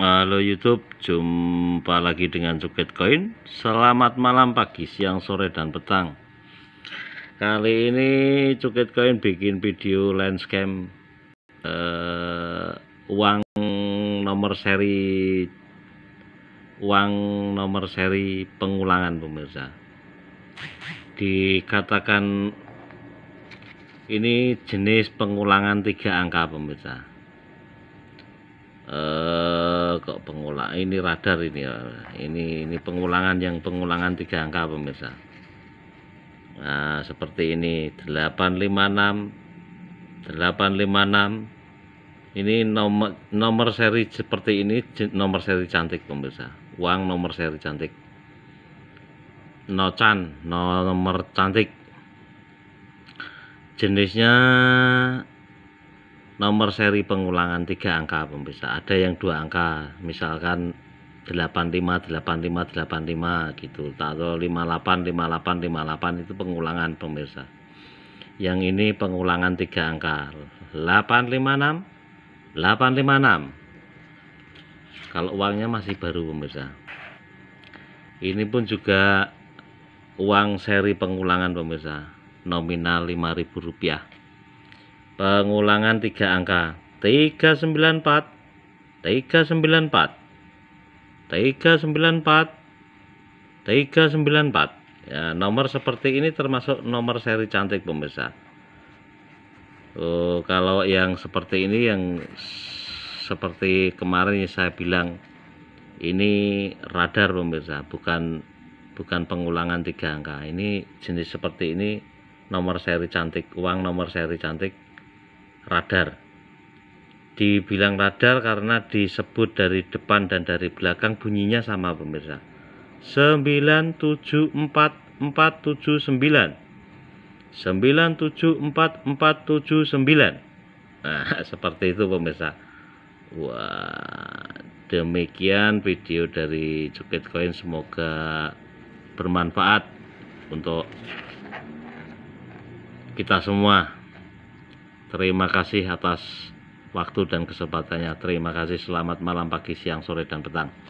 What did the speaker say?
Halo YouTube, jumpa lagi dengan Cuket Coin. Selamat malam, pagi, siang, sore, dan petang. Kali ini Cuket Coin bikin video landscape uh, uang nomor seri uang nomor seri pengulangan pemirsa. Dikatakan ini jenis pengulangan tiga angka pemirsa eh kok pengulang ini radar ini ya. Ini ini pengulangan yang pengulangan tiga angka pemirsa. Nah, seperti ini 856 856 ini nomor nomor seri seperti ini nomor seri cantik pemirsa. Uang nomor seri cantik. Nocan nomor cantik. Jenisnya nomor seri pengulangan tiga angka pemirsa ada yang dua angka misalkan 85 85 85 gitu atau 58 58 58 itu pengulangan pemirsa yang ini pengulangan tiga angka 856 856 kalau uangnya masih baru pemirsa ini pun juga uang seri pengulangan pemirsa nominal Rp5.000 pengulangan tiga angka 394 394 394 394 ya, nomor seperti ini termasuk nomor seri cantik pemirsa oh, kalau yang seperti ini yang seperti kemarin saya bilang ini radar pemirsa bukan bukan pengulangan tiga angka ini jenis seperti ini nomor seri cantik uang nomor seri cantik radar. Dibilang radar karena disebut dari depan dan dari belakang bunyinya sama pemirsa. 974479. 974479. Nah, seperti itu pemirsa. Wah, demikian video dari Joget Coin semoga bermanfaat untuk kita semua. Terima kasih atas waktu dan kesempatannya. Terima kasih. Selamat malam, pagi, siang, sore, dan petang.